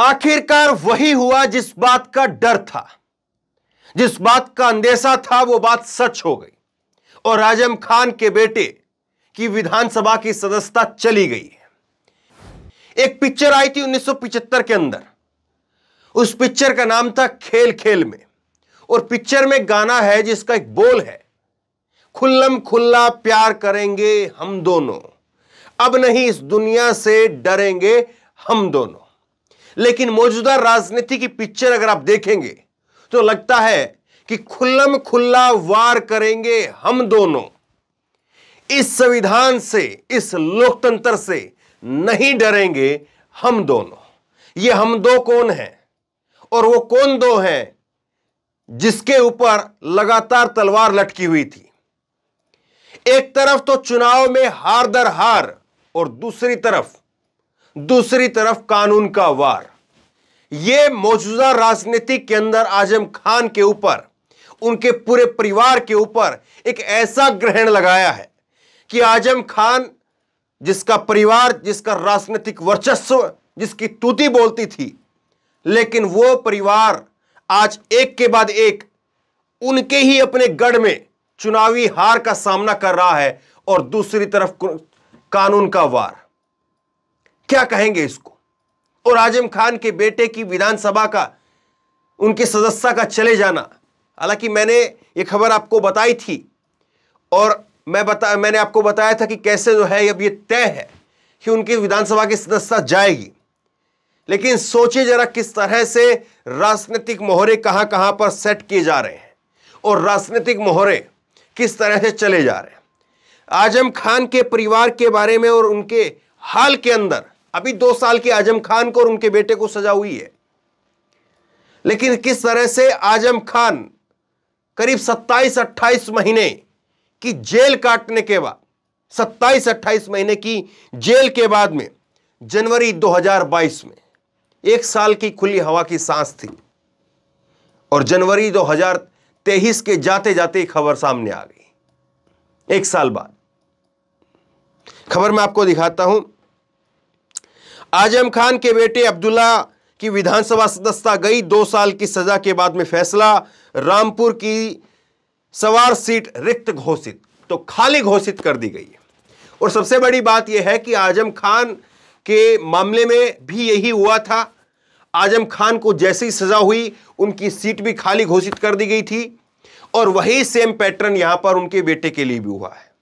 आखिरकार वही हुआ जिस बात का डर था जिस बात का अंदेशा था वो बात सच हो गई और राजम खान के बेटे की विधानसभा की सदस्यता चली गई है एक पिक्चर आई थी 1975 के अंदर उस पिक्चर का नाम था खेल खेल में और पिक्चर में गाना है जिसका एक बोल है खुल्लम खुल्ला प्यार करेंगे हम दोनों अब नहीं इस दुनिया से डरेंगे हम दोनों लेकिन मौजूदा राजनीति की पिक्चर अगर आप देखेंगे तो लगता है कि खुल्लम खुल्ला वार करेंगे हम दोनों इस संविधान से इस लोकतंत्र से नहीं डरेंगे हम दोनों ये हम दो कौन हैं और वो कौन दो हैं जिसके ऊपर लगातार तलवार लटकी हुई थी एक तरफ तो चुनाव में हार दर हार और दूसरी तरफ दूसरी तरफ कानून का वार ये मौजूदा राजनीति के अंदर आजम खान के ऊपर उनके पूरे परिवार के ऊपर एक ऐसा ग्रहण लगाया है कि आजम खान जिसका परिवार जिसका राजनीतिक वर्चस्व जिसकी तूती बोलती थी लेकिन वो परिवार आज एक के बाद एक उनके ही अपने गढ़ में चुनावी हार का सामना कर रहा है और दूसरी तरफ कानून का वार क्या कहेंगे इसको और आजम खान के बेटे की विधानसभा का उनके सदस्यता का चले जाना हालांकि मैंने ये खबर आपको बताई थी और मैं बता मैंने आपको बताया था कि कैसे जो है अब ये तय है कि उनकी विधानसभा की सदस्य जाएगी लेकिन सोचिए जरा किस तरह से राजनीतिक मोहरे कहां कहां पर सेट किए जा रहे हैं और राजनीतिक मोहरे किस तरह से चले जा रहे हैं आजम खान के परिवार के बारे में और उनके हाल के अंदर अभी दो साल की आजम खान को और उनके बेटे को सजा हुई है लेकिन किस तरह से आजम खान करीब 27-28 महीने की जेल काटने के बाद 27-28 महीने की जेल के बाद में जनवरी 2022 में एक साल की खुली हवा की सांस थी और जनवरी 2023 के जाते जाते खबर सामने आ गई एक साल बाद खबर मैं आपको दिखाता हूं आजम खान के बेटे अब्दुल्ला की विधानसभा सदस्यता गई दो साल की सजा के बाद में फैसला रामपुर की सवार सीट रिक्त घोषित तो खाली घोषित कर दी गई और सबसे बड़ी बात यह है कि आजम खान के मामले में भी यही हुआ था आजम खान को जैसी सजा हुई उनकी सीट भी खाली घोषित कर दी गई थी और वही सेम पैटर्न यहां पर उनके बेटे के लिए भी हुआ है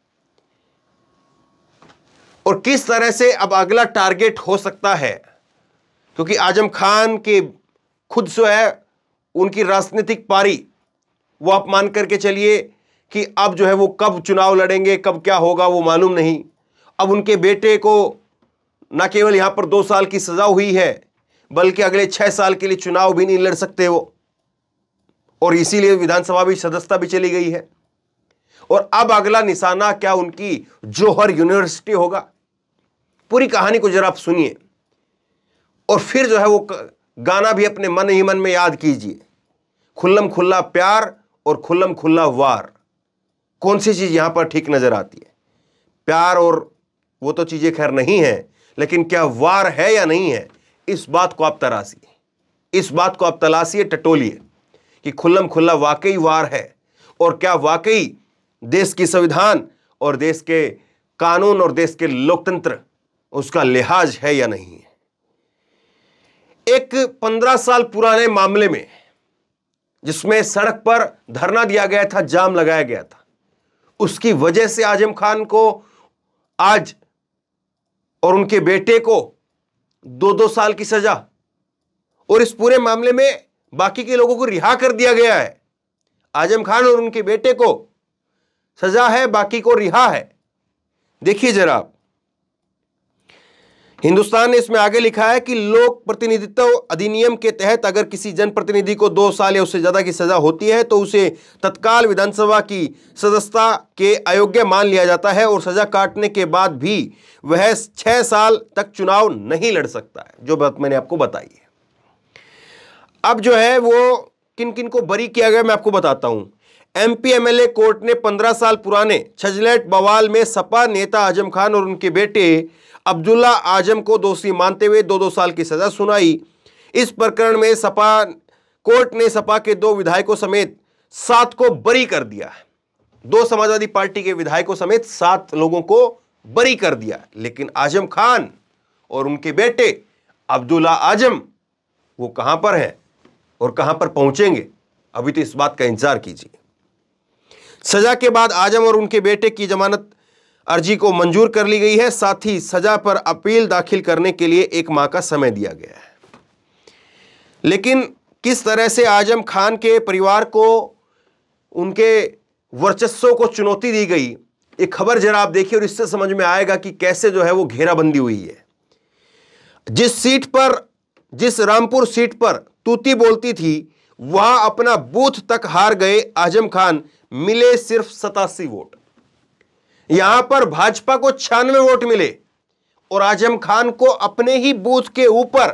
और किस तरह से अब अगला टारगेट हो सकता है क्योंकि आजम खान के खुद जो है उनकी राजनीतिक पारी वो आप मान करके चलिए कि अब जो है वो कब चुनाव लड़ेंगे कब क्या होगा वो मालूम नहीं अब उनके बेटे को ना केवल यहाँ पर दो साल की सज़ा हुई है बल्कि अगले छः साल के लिए चुनाव भी नहीं लड़ सकते वो और इसीलिए विधानसभा भी सदस्यता भी चली गई है और अब अगला निशाना क्या उनकी जोहर यूनिवर्सिटी होगा पूरी कहानी को जरा आप सुनिए और फिर जो है वो गाना भी अपने मन ही मन में याद कीजिए खुल्लम खुल्ला प्यार और खुल्लम खुल्ला वार कौन सी चीज़ यहाँ पर ठीक नज़र आती है प्यार और वो तो चीज़ें खैर नहीं हैं लेकिन क्या वार है या नहीं है इस बात को आप तलाशिए इस बात को आप तलाशिए टटोलिए कि खुल्लम खुल्ला वाकई वार है और क्या वाकई देश की संविधान और देश के कानून और देश के लोकतंत्र उसका लिहाज है या नहीं है एक पंद्रह साल पुराने मामले में जिसमें सड़क पर धरना दिया गया था जाम लगाया गया था उसकी वजह से आजम खान को आज और उनके बेटे को दो दो साल की सजा और इस पूरे मामले में बाकी के लोगों को रिहा कर दिया गया है आजम खान और उनके बेटे को सजा है बाकी को रिहा है देखिए जरा आप हिंदुस्तान ने इसमें आगे लिखा है कि लोक प्रतिनिधित्व अधिनियम के तहत अगर किसी जनप्रतिनिधि को दो साल या उससे ज़्यादा की सज़ा होती है तो उसे तत्काल विधानसभा की सदस्यता के अयोग्य मान लिया जाता है और सज़ा काटने के बाद भी वह छह साल तक चुनाव नहीं लड़ सकता है जो बात मैंने आपको बताई है अब जो है वो किन किन को बरी किया गया मैं आपको बताता हूं एमपीएमएलए कोर्ट ने 15 साल पुराने छजलेट बवाल में सपा नेता आजम खान और उनके बेटे अब्दुल्ला आजम को दोषी मानते हुए दो दो साल की सजा सुनाई इस प्रकरण में सपा कोर्ट ने सपा के दो विधायकों समेत सात को बरी कर दिया दो समाजवादी पार्टी के विधायकों समेत सात लोगों को बरी कर दिया लेकिन आजम खान और उनके बेटे अब्दुल्ला आजम वो कहां पर हैं और कहां पर पहुंचेंगे अभी तो इस बात का इंतजार कीजिए सजा के बाद आजम और उनके बेटे की जमानत अर्जी को मंजूर कर ली गई है साथ ही सजा पर अपील दाखिल करने के लिए एक माह का समय दिया गया है लेकिन किस तरह से आजम खान के परिवार को उनके वर्चस्व को चुनौती दी गई ये खबर जरा आप देखिए और इससे समझ में आएगा कि कैसे जो है वो घेराबंदी हुई है जिस सीट पर जिस रामपुर सीट पर तूती बोलती थी वहां अपना बूथ तक हार गए आजम खान मिले सिर्फ सतासी वोट यहां पर भाजपा को छियानवे वोट मिले और आजम खान को अपने ही बूथ के ऊपर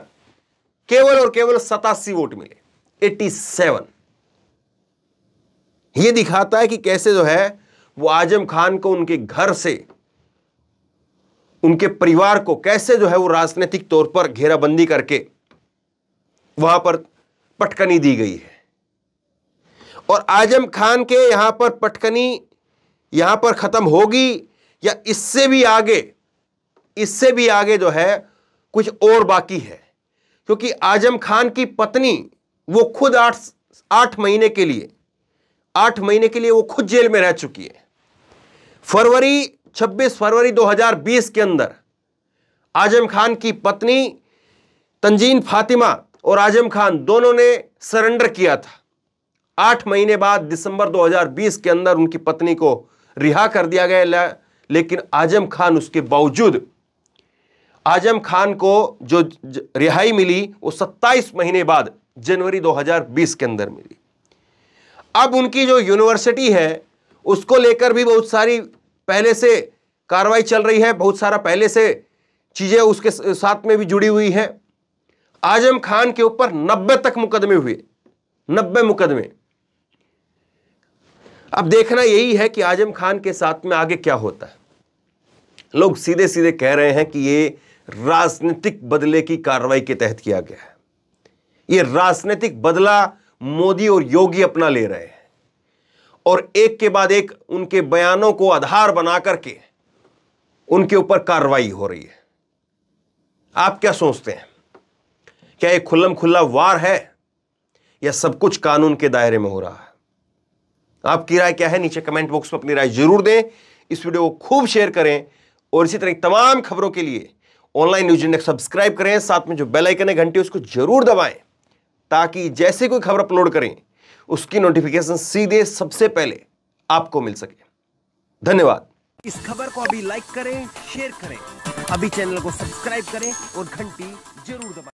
केवल और केवल सतासी वोट मिले 87 यह दिखाता है कि कैसे जो है वो आजम खान को उनके घर से उनके परिवार को कैसे जो है वो राजनीतिक तौर पर घेराबंदी करके वहां पर पटकनी दी गई है और आजम खान के यहां पर पटकनी यहां पर ख़त्म होगी या इससे भी आगे इससे भी आगे जो है कुछ और बाकी है क्योंकि आजम खान की पत्नी वो खुद आठ आठ महीने के लिए आठ महीने के लिए वो खुद जेल में रह चुकी है फरवरी 26 फरवरी 2020 के अंदर आजम खान की पत्नी तंजीन फातिमा और आजम खान दोनों ने सरेंडर किया था आठ महीने बाद दिसंबर 2020 के अंदर उनकी पत्नी को रिहा कर दिया गया लेकिन आजम खान उसके बावजूद आजम खान को जो रिहाई मिली वो 27 महीने बाद जनवरी 2020 के अंदर मिली अब उनकी जो यूनिवर्सिटी है उसको लेकर भी बहुत सारी पहले से कार्रवाई चल रही है बहुत सारा पहले से चीज़ें उसके साथ में भी जुड़ी हुई है आजम खान के ऊपर 90 तक मुकदमे हुए 90 मुकदमे अब देखना यही है कि आजम खान के साथ में आगे क्या होता है लोग सीधे सीधे कह रहे हैं कि ये राजनीतिक बदले की कार्रवाई के तहत किया गया है ये राजनीतिक बदला मोदी और योगी अपना ले रहे हैं और एक के बाद एक उनके बयानों को आधार बना करके उनके ऊपर कार्रवाई हो रही है आप क्या सोचते हैं क्या ये खुल्लम खुल्ला वार है या सब कुछ कानून के दायरे में हो रहा है आपकी राय क्या है नीचे कमेंट बॉक्स में अपनी राय जरूर दें इस वीडियो को खूब शेयर करें और इसी तरह तमाम खबरों के लिए ऑनलाइन न्यूज इंडेक्स सब्सक्राइब करें साथ में जो बेल आइकन है घंटी उसको जरूर दबाएं ताकि जैसे कोई खबर अपलोड करें उसकी नोटिफिकेशन सीधे सबसे पहले आपको मिल सके धन्यवाद इस खबर को अभी लाइक करें शेयर करें अभी चैनल को सब्सक्राइब करें और घंटी जरूर दबाएं